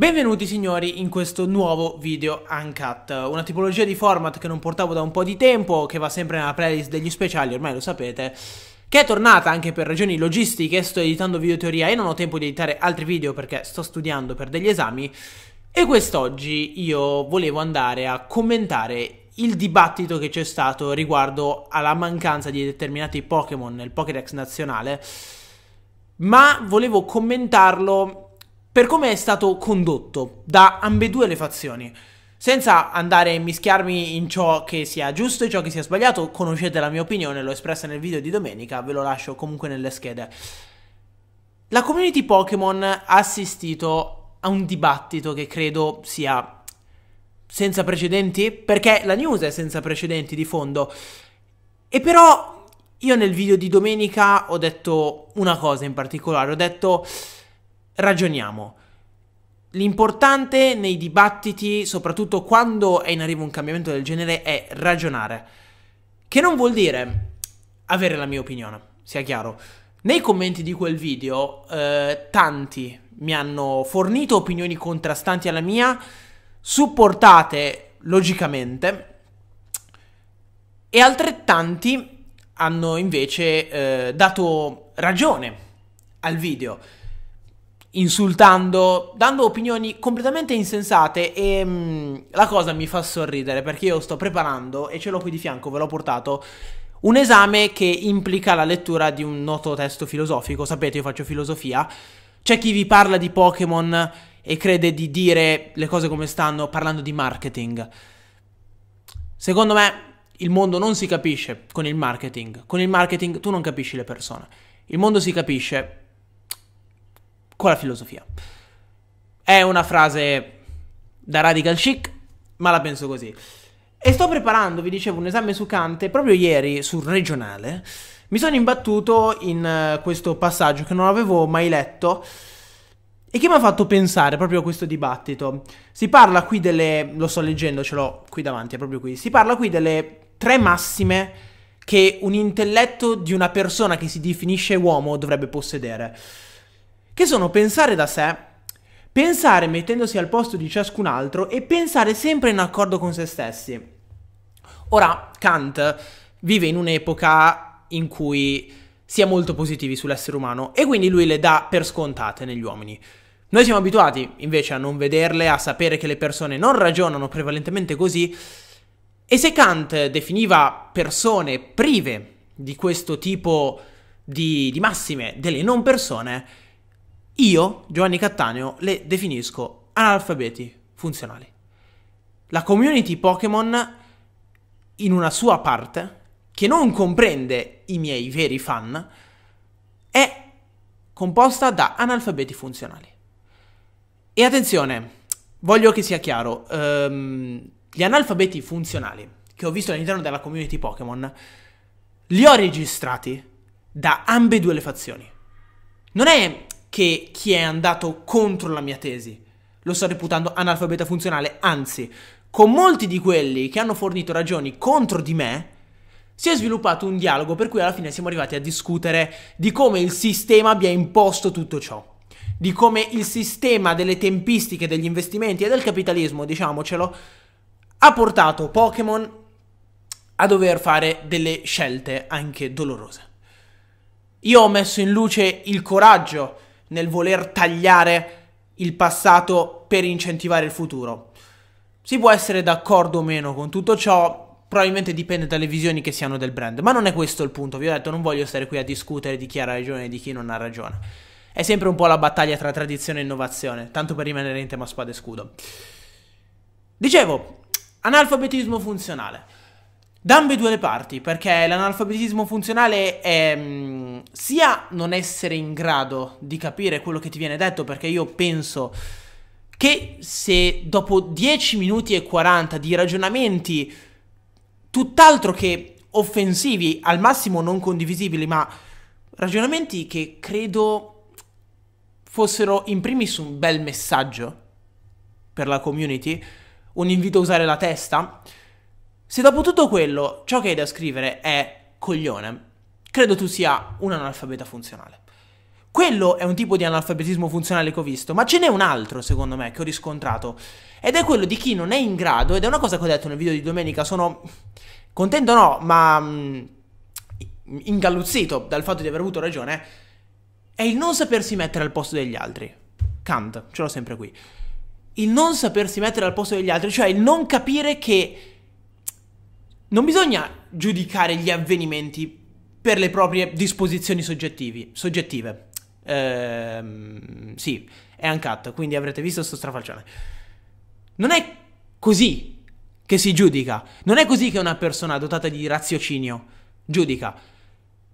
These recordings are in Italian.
Benvenuti signori in questo nuovo video Uncut, una tipologia di format che non portavo da un po' di tempo, che va sempre nella playlist degli speciali, ormai lo sapete, che è tornata anche per ragioni logistiche, sto editando videoteoria e non ho tempo di editare altri video perché sto studiando per degli esami, e quest'oggi io volevo andare a commentare il dibattito che c'è stato riguardo alla mancanza di determinati Pokémon nel Pokédex nazionale, ma volevo commentarlo per come è stato condotto da ambedue le fazioni. Senza andare a mischiarmi in ciò che sia giusto e ciò che sia sbagliato, conoscete la mia opinione, l'ho espressa nel video di domenica, ve lo lascio comunque nelle schede. La community Pokémon ha assistito a un dibattito che credo sia senza precedenti, perché la news è senza precedenti di fondo. E però io nel video di domenica ho detto una cosa in particolare, ho detto ragioniamo. L'importante nei dibattiti, soprattutto quando è in arrivo un cambiamento del genere, è ragionare. Che non vuol dire avere la mia opinione, sia chiaro. Nei commenti di quel video, eh, tanti mi hanno fornito opinioni contrastanti alla mia, supportate logicamente, e altrettanti hanno invece eh, dato ragione al video insultando, dando opinioni completamente insensate e mh, mm, la cosa mi fa sorridere perché io sto preparando e ce l'ho qui di fianco, ve l'ho portato. Un esame che implica la lettura di un noto testo filosofico, sapete io faccio filosofia, c'è chi vi parla di Pokémon e crede di dire le cose come stanno parlando di marketing. Secondo me il mondo non si capisce con il marketing, con il marketing tu non capisci le persone, il mondo si capisce con la filosofia. È una frase da radical chic, ma la penso così. E sto preparando, vi dicevo, un esame su Kant proprio ieri sul regionale. Mi sono imbattuto in eh, questo passaggio che non avevo mai letto e che mi ha fatto pensare proprio a questo dibattito. Si parla qui delle, lo sto leggendo, ce l'ho qui davanti, è proprio qui, si parla qui delle tre massime che un intelletto di una persona che si definisce uomo dovrebbe possedere che sono pensare da sé, pensare mettendosi al posto di ciascun altro e pensare sempre in accordo con se stessi. Ora, Kant vive in un'epoca in cui si è molto positivi sull'essere umano e quindi lui le dà per scontate negli uomini. Noi siamo abituati invece a non vederle, a sapere che le persone non ragionano prevalentemente così e se Kant definiva persone prive di questo tipo di, di massime delle non persone, io, Giovanni Cattaneo, le definisco analfabeti funzionali. La community Pokémon, in una sua parte, che non comprende i miei veri fan, è composta da analfabeti funzionali. E attenzione, voglio che sia chiaro, ehm, gli analfabeti funzionali che ho visto all'interno della community Pokémon, li ho registrati da ambedue le fazioni. Non è che chi è andato contro la mia tesi. Lo sto reputando analfabeta funzionale, anzi, con molti di quelli che hanno fornito ragioni contro di me, si è sviluppato un dialogo per cui alla fine siamo arrivati a discutere di come il sistema abbia imposto tutto ciò di come il sistema delle tempistiche degli investimenti e del capitalismo, diciamocelo, ha portato Pokémon a dover fare delle scelte anche dolorose. Io ho messo in luce il coraggio nel voler tagliare il passato per incentivare il futuro. Si può essere d'accordo o meno con tutto ciò, probabilmente dipende dalle visioni che si hanno del brand, ma non è questo il punto, vi ho detto non voglio stare qui a discutere di chi ha ragione e di chi non ha ragione. È sempre un po' la battaglia tra tradizione e innovazione, tanto per rimanere in tema spada e scudo. Dicevo, analfabetismo funzionale. Da ambedue le parti, perché l'analfabetismo funzionale è mh, mm, sia non essere in grado di capire quello che ti viene detto, perché io penso che se dopo 10 minuti e 40 di ragionamenti tutt'altro che offensivi, al massimo non condivisibili, ma ragionamenti che credo fossero in primis un bel messaggio per la community, un invito a usare la testa, se dopo tutto quello ciò che hai da scrivere è coglione, credo tu sia un analfabeta funzionale. Quello è un tipo di analfabetismo funzionale che ho visto, ma ce n'è un altro, secondo me, che ho riscontrato. Ed è quello di chi non è in grado, ed è una cosa che ho detto nel video di domenica, sono contento no, ma mh, mm, ingalluzzito dal fatto di aver avuto ragione, è il non sapersi mettere al posto degli altri. Kant, ce l'ho sempre qui. Il non sapersi mettere al posto degli altri, cioè il non capire che non bisogna giudicare gli avvenimenti per le proprie disposizioni soggettive. Ehm, sì, è uncut, quindi avrete visto sto strafalcione. Non è così che si giudica, non è così che una persona dotata di raziocinio giudica.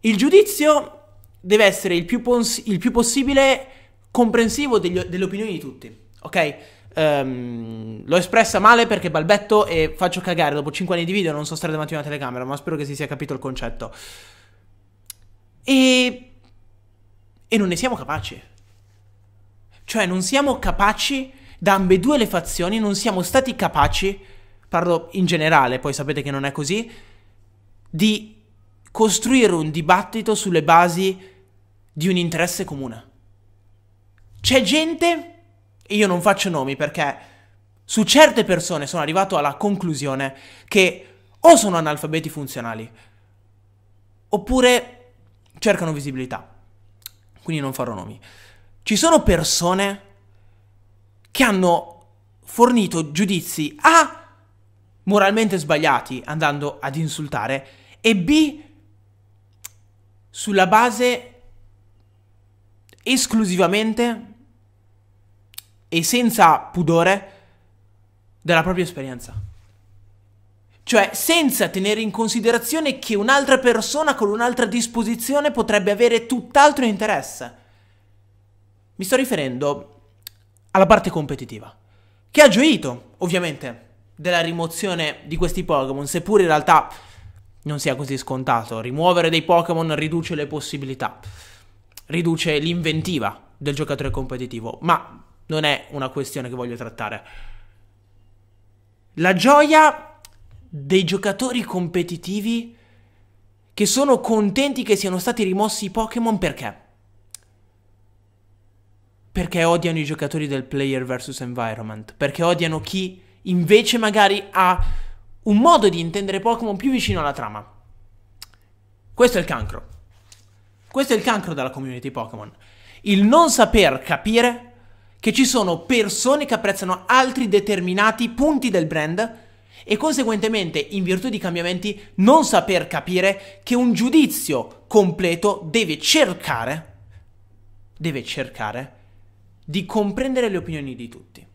Il giudizio deve essere il più, pos- il più possibile comprensivo degli- delle opinioni di tutti, ok? Um, l'ho espressa male perché balbetto e faccio cagare dopo 5 anni di video, non so stare davanti a una telecamera, ma spero che si sia capito il concetto. E... E non ne siamo capaci. Cioè, non siamo capaci, da ambedue le fazioni, non siamo stati capaci, parlo in generale, poi sapete che non è così, di costruire un dibattito sulle basi di un interesse comune. C'è gente io non faccio nomi perché su certe persone sono arrivato alla conclusione che o sono analfabeti funzionali oppure cercano visibilità. Quindi non farò nomi. Ci sono persone che hanno fornito giudizi A moralmente sbagliati andando ad insultare e B sulla base esclusivamente e senza pudore della propria esperienza. Cioè, senza tenere in considerazione che un'altra persona con un'altra disposizione potrebbe avere tutt'altro interesse. Mi sto riferendo alla parte competitiva, che ha gioito, ovviamente, della rimozione di questi Pokémon, seppur in realtà non sia così scontato. Rimuovere dei Pokémon riduce le possibilità, riduce l'inventiva del giocatore competitivo, ma non è una questione che voglio trattare. La gioia dei giocatori competitivi che sono contenti che siano stati rimossi i Pokémon perché? Perché odiano i giocatori del player versus environment, perché odiano chi invece magari ha un modo di intendere Pokémon più vicino alla trama. Questo è il cancro. Questo è il cancro della community Pokémon. Il non saper capire che ci sono persone che apprezzano altri determinati punti del brand e conseguentemente, in virtù di cambiamenti, non saper capire che un giudizio completo deve cercare, deve cercare di comprendere le opinioni di tutti.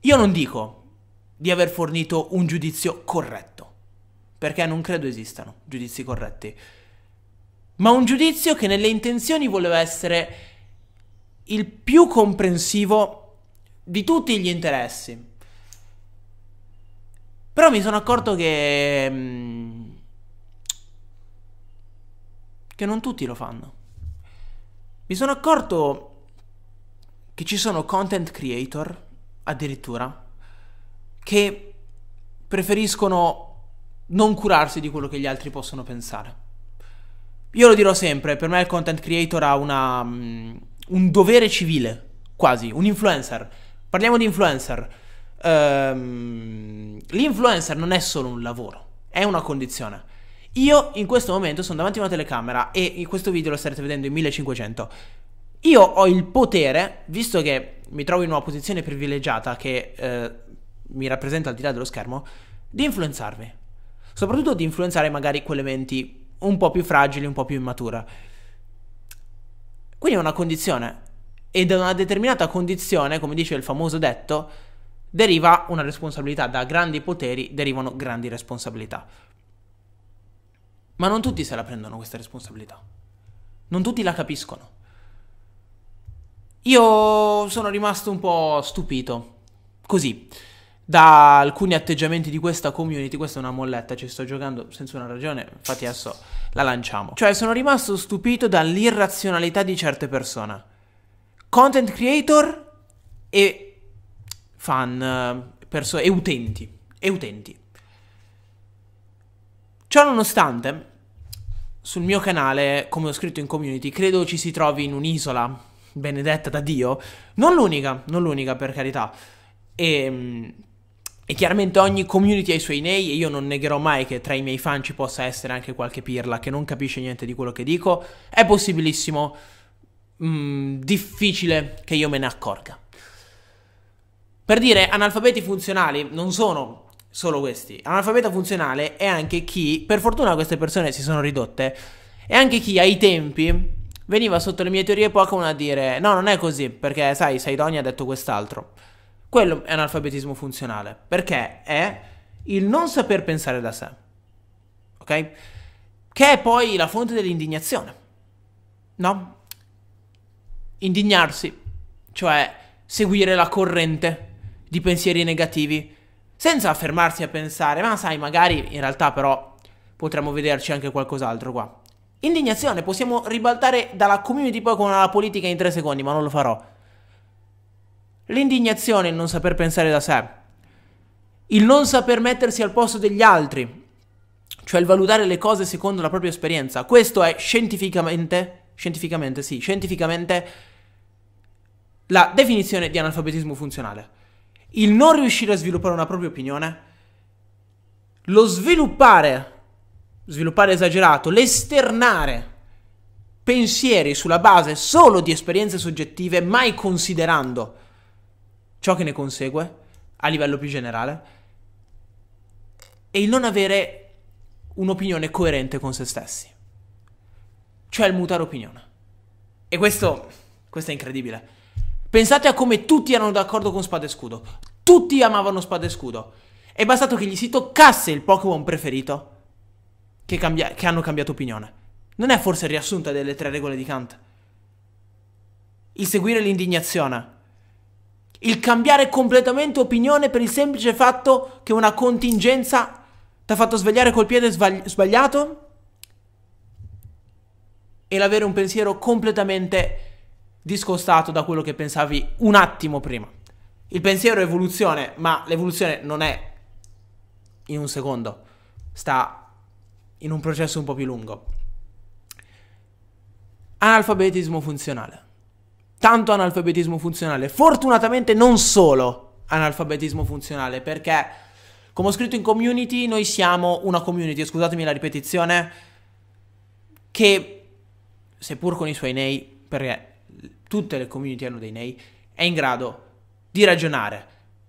Io non dico di aver fornito un giudizio corretto, perché non credo esistano giudizi corretti, ma un giudizio che nelle intenzioni voleva essere il più comprensivo di tutti gli interessi. Però mi sono accorto che... Mm, che non tutti lo fanno. Mi sono accorto che ci sono content creator, addirittura, che preferiscono non curarsi di quello che gli altri possono pensare. Io lo dirò sempre, per me il content creator ha una mm, un dovere civile, quasi, un influencer. Parliamo di influencer. Ehm, l'influencer non è solo un lavoro, è una condizione. Io in questo momento sono davanti a una telecamera e in questo video lo starete vedendo in 1500. Io ho il potere, visto che mi trovo in una posizione privilegiata che eh, mi rappresenta al di là dello schermo, di influenzarvi. Soprattutto di influenzare magari quelle menti un po' più fragili, un po' più immature. Quindi è una condizione. E da una determinata condizione, come dice il famoso detto, deriva una responsabilità. Da grandi poteri derivano grandi responsabilità. Ma non tutti se la prendono questa responsabilità. Non tutti la capiscono. Io sono rimasto un po' stupito. Così da alcuni atteggiamenti di questa community. Questa è una molletta, ci sto giocando senza una ragione. Infatti, adesso la lanciamo. Cioè sono rimasto stupito dall'irrazionalità di certe persone. Content creator e fan eh, perso- e utenti. E utenti. Ciò nonostante, sul mio canale, come ho scritto in community, credo ci si trovi in un'isola benedetta da Dio. Non l'unica, non l'unica per carità. E ehm, e chiaramente ogni community ha i suoi nei e io non negherò mai che tra i miei fan ci possa essere anche qualche pirla che non capisce niente di quello che dico. È possibilissimo, mh, mm, difficile che io me ne accorga. Per dire, analfabeti funzionali non sono solo questi. Analfabeta funzionale è anche chi, per fortuna queste persone si sono ridotte, è anche chi ai tempi veniva sotto le mie teorie Pokémon a dire no, non è così, perché sai, Saidonia ha detto quest'altro. Quello è un alfabetismo funzionale, perché è il non saper pensare da sé, ok? Che è poi la fonte dell'indignazione, no? Indignarsi, cioè seguire la corrente di pensieri negativi, senza fermarsi a pensare, ma sai, magari in realtà però potremmo vederci anche qualcos'altro qua. Indignazione, possiamo ribaltare dalla community poi con la politica in tre secondi, ma non lo farò. L'indignazione è il non saper pensare da sé, il non saper mettersi al posto degli altri, cioè il valutare le cose secondo la propria esperienza. Questo è scientificamente, scientificamente sì, scientificamente la definizione di analfabetismo funzionale. Il non riuscire a sviluppare una propria opinione, lo sviluppare, sviluppare esagerato, l'esternare pensieri sulla base solo di esperienze soggettive, mai considerando ciò che ne consegue a livello più generale e il non avere un'opinione coerente con se stessi, cioè il mutare opinione. E questo, questo è incredibile. Pensate a come tutti erano d'accordo con Spada e Scudo, tutti amavano Spada e Scudo. È bastato che gli si toccasse il Pokémon preferito che, cambia- che hanno cambiato opinione. Non è forse il riassunto delle tre regole di Kant? Il seguire l'indignazione il cambiare completamente opinione per il semplice fatto che una contingenza ti ha fatto svegliare col piede sbagliato e l'avere un pensiero completamente discostato da quello che pensavi un attimo prima. Il pensiero è evoluzione, ma l'evoluzione non è in un secondo, sta in un processo un po' più lungo. Analfabetismo funzionale tanto analfabetismo funzionale. Fortunatamente non solo analfabetismo funzionale, perché come ho scritto in community, noi siamo una community, scusatemi la ripetizione, che seppur con i suoi nei, perché tutte le community hanno dei nei, è in grado di ragionare,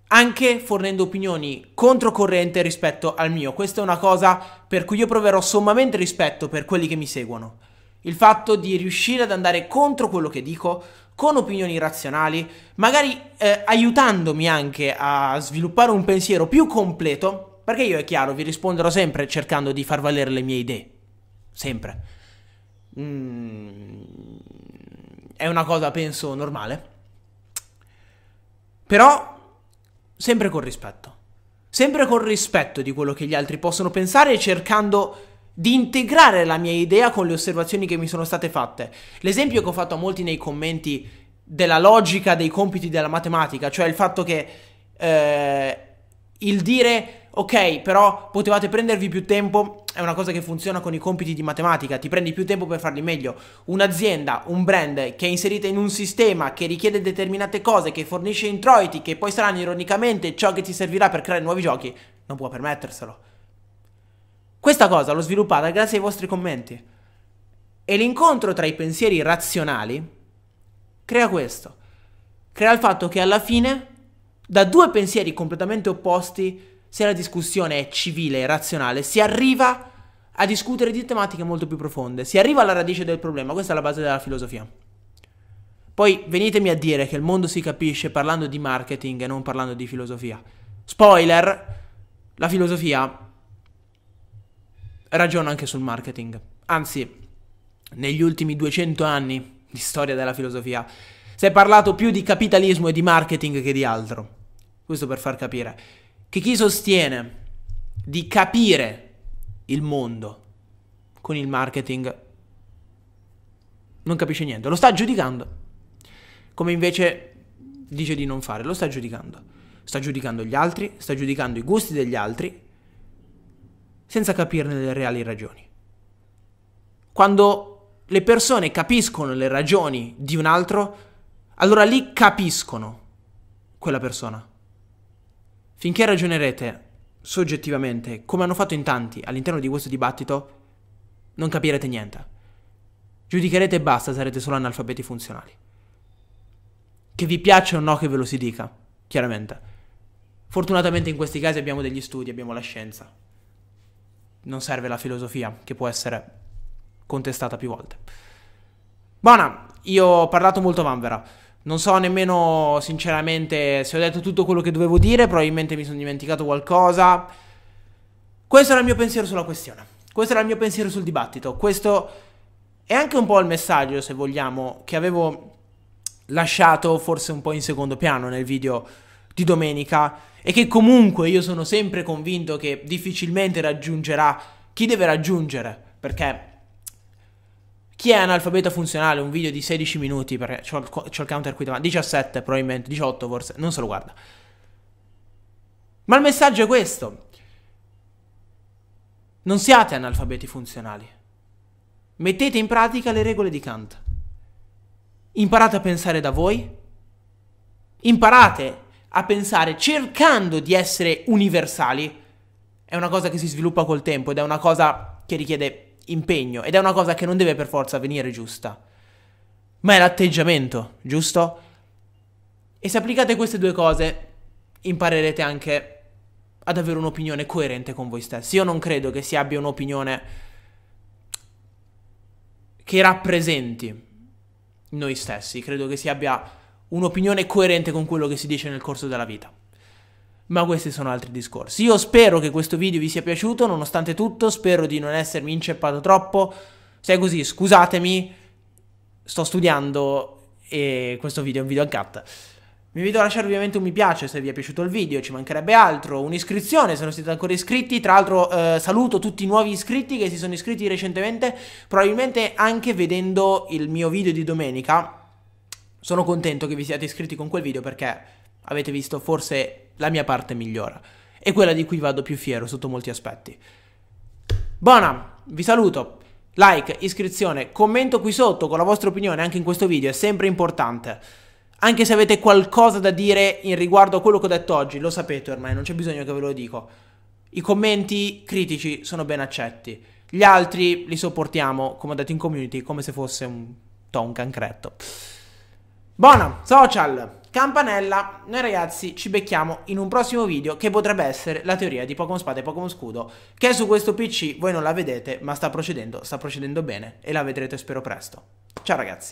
anche fornendo opinioni controcorrente rispetto al mio. Questa è una cosa per cui io proverò sommamente rispetto per quelli che mi seguono. Il fatto di riuscire ad andare contro quello che dico, con opinioni razionali, magari eh, aiutandomi anche a sviluppare un pensiero più completo, perché io è chiaro, vi risponderò sempre cercando di far valere le mie idee. Sempre. Mm, è una cosa, penso, normale. Però, sempre con rispetto. Sempre con rispetto di quello che gli altri possono pensare e cercando di integrare la mia idea con le osservazioni che mi sono state fatte. L'esempio che ho fatto a molti nei commenti della logica dei compiti della matematica, cioè il fatto che eh, il dire ok, però potevate prendervi più tempo è una cosa che funziona con i compiti di matematica, ti prendi più tempo per farli meglio. Un'azienda, un brand che è inserita in un sistema che richiede determinate cose, che fornisce introiti, che poi saranno ironicamente ciò che ti servirà per creare nuovi giochi, non può permetterselo. Questa cosa l'ho sviluppata grazie ai vostri commenti. E l'incontro tra i pensieri razionali crea questo. Crea il fatto che alla fine, da due pensieri completamente opposti, se la discussione è civile e razionale, si arriva a discutere di tematiche molto più profonde, si arriva alla radice del problema, questa è la base della filosofia. Poi venitemi a dire che il mondo si capisce parlando di marketing e non parlando di filosofia. Spoiler, la filosofia ragiono anche sul marketing. Anzi, negli ultimi 200 anni di storia della filosofia si è parlato più di capitalismo e di marketing che di altro. Questo per far capire che chi sostiene di capire il mondo con il marketing non capisce niente, lo sta giudicando. Come invece dice di non fare, lo sta giudicando. Sta giudicando gli altri, sta giudicando i gusti degli altri, senza capirne le reali ragioni. Quando le persone capiscono le ragioni di un altro, allora lì capiscono quella persona. Finché ragionerete soggettivamente, come hanno fatto in tanti all'interno di questo dibattito, non capirete niente. Giudicherete e basta, sarete solo analfabeti funzionali. Che vi piaccia o no che ve lo si dica, chiaramente. Fortunatamente in questi casi abbiamo degli studi, abbiamo la scienza non serve la filosofia, che può essere contestata più volte. Buona, io ho parlato molto vanvera. Non so nemmeno sinceramente se ho detto tutto quello che dovevo dire, probabilmente mi sono dimenticato qualcosa. Questo era il mio pensiero sulla questione. Questo era il mio pensiero sul dibattito. Questo è anche un po' il messaggio, se vogliamo, che avevo lasciato forse un po' in secondo piano nel video di domenica e che comunque io sono sempre convinto che difficilmente raggiungerà chi deve raggiungere, perché chi è analfabeta funzionale, un video di 16 minuti, perché c'ho il, c'ho il counter qui davanti, 17 probabilmente, 18 forse, non se lo guarda. Ma il messaggio è questo. Non siate analfabeti funzionali. Mettete in pratica le regole di Kant. Imparate a pensare da voi. Imparate a pensare cercando di essere universali è una cosa che si sviluppa col tempo ed è una cosa che richiede impegno ed è una cosa che non deve per forza venire giusta. Ma è l'atteggiamento, giusto? E se applicate queste due cose, imparerete anche ad avere un'opinione coerente con voi stessi. Io non credo che si abbia un'opinione che rappresenti noi stessi, credo che si abbia un'opinione coerente con quello che si dice nel corso della vita. Ma questi sono altri discorsi. Io spero che questo video vi sia piaciuto, nonostante tutto, spero di non essermi inceppato troppo. Se è così, scusatemi, sto studiando e questo video è un video uncut. Vi invito a lasciare ovviamente un mi piace se vi è piaciuto il video, ci mancherebbe altro, un'iscrizione se non siete ancora iscritti, tra l'altro eh, saluto tutti i nuovi iscritti che si sono iscritti recentemente, probabilmente anche vedendo il mio video di domenica, sono contento che vi siate iscritti con quel video perché avete visto forse la mia parte migliore e quella di cui vado più fiero sotto molti aspetti. Buona, vi saluto. Like, iscrizione, commento qui sotto con la vostra opinione anche in questo video, è sempre importante. Anche se avete qualcosa da dire in riguardo a quello che ho detto oggi, lo sapete ormai, non c'è bisogno che ve lo dico. I commenti critici sono ben accetti. Gli altri li sopportiamo, come ho detto in community, come se fosse un, to, un cancretto. Buona, social, campanella, noi ragazzi ci becchiamo in un prossimo video che potrebbe essere la teoria di Pokémon Spada e Pokémon Scudo, che è su questo PC voi non la vedete, ma sta procedendo, sta procedendo bene e la vedrete spero presto. Ciao ragazzi.